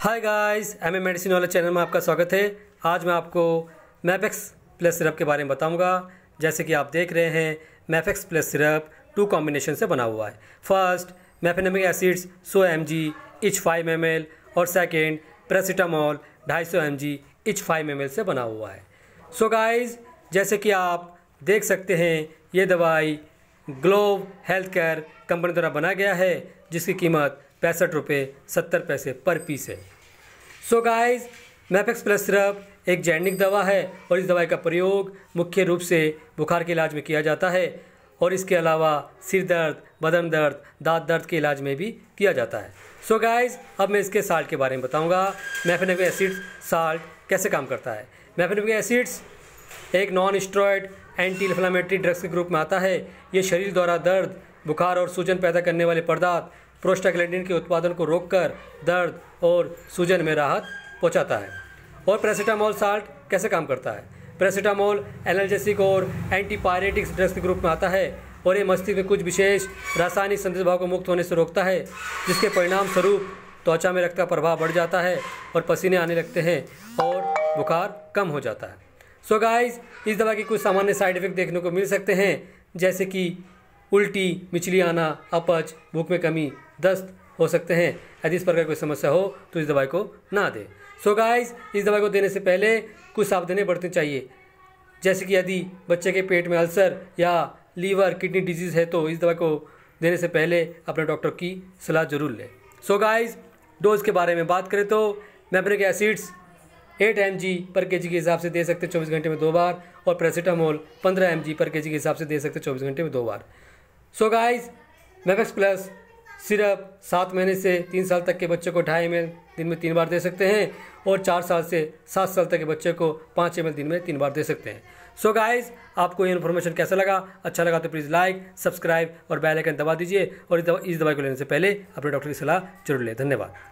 hi guys M A medicine वाले channel में आपका स्वागत है आज मैं आपको मैफेक्स प्लस सिरप के बारे में बताऊंगा जैसे कि आप देख रहे हैं Mefex plus syrup two combination से बना हुआ है first mefenamic acids 100 M G each five M L और सेकेंड ढाई 250 M G each five M L से बना हुआ है सो so गाइज जैसे कि आप देख सकते हैं ये दवाई ग्लोब हेल्थ केयर कंपनी द्वारा बनाया गया है जिसकी कीमत पैंसठ रुपये सत्तर पैसे पर पीस है so guys Mapex plus syrup एक जैनिक दवा है और इस दवाई का प्रयोग मुख्य रूप से बुखार के इलाज में किया जाता है और इसके अलावा सिर दर्द बदन दर्द दांत दर्द के इलाज में भी किया जाता है सो so गाइस अब मैं इसके साल्ट के बारे में बताऊंगा मैफेनिक एसिड साल्ट कैसे काम करता है मैफेनिक एसिड्स एक non steroid anti inflammatory drugs के ग्रुप में आता है ये शरीर द्वारा दर्द बुखार और सूजन पैदा करने वाले पदार्थ प्रोस्टाग्लैंडिन के उत्पादन को रोककर दर्द और सूजन में राहत पहुंचाता है और पैरासीटामोल साल्ट कैसे काम करता है प्रेसिटामोल एनर्जेसिक और एंटीपायरेटिक्स ड्रग्स के ग्रुप में आता है और ये मस्तिष्क में कुछ विशेष रासायनिक भाव को मुक्त होने से रोकता है जिसके परिणाम स्वरूप त्वचा में रक्त का प्रभाव बढ़ जाता है और पसीने आने लगते हैं और बुखार कम हो जाता है सो so गाइस इस दवा के कुछ सामान्य साइड इफेक्ट देखने को मिल सकते हैं जैसे कि उल्टी मिचली आना अपच भूख में कमी दस्त हो सकते हैं यदि इस प्रकार कोई समस्या हो तो इस दवाई को ना दें सो गाइस इस दवाई को देने से पहले कुछ सावधानियाँ बरतनी चाहिए जैसे कि यदि बच्चे के पेट में अल्सर या लीवर किडनी डिजीज़ है तो इस दवाई को देने से पहले अपने डॉक्टर की सलाह ज़रूर लें सो गाइस डोज़ के बारे में बात करें तो मैप्रिक एसिड्स 8 एम पर के के हिसाब से दे सकते हैं चौबीस घंटे में दो बार और पैरासीटामोल 15 एम पर के के हिसाब से दे सकते हैं चौबीस घंटे में दो बार सो गाइस मैपेक्स प्लस सिर्फ सात महीने से तीन साल तक के बच्चों को ढाई एम दिन में तीन बार दे सकते हैं और चार साल से सात साल तक के बच्चे को पाँच एम दिन में तीन बार दे सकते हैं सो so गाइस आपको ये इन्फॉर्मेशन कैसा लगा अच्छा लगा तो प्लीज़ लाइक सब्सक्राइब और बेल आइकन दबा दीजिए और इस दवाई को लेने से पहले अपने डॉक्टर की सलाह जरूर लें धन्यवाद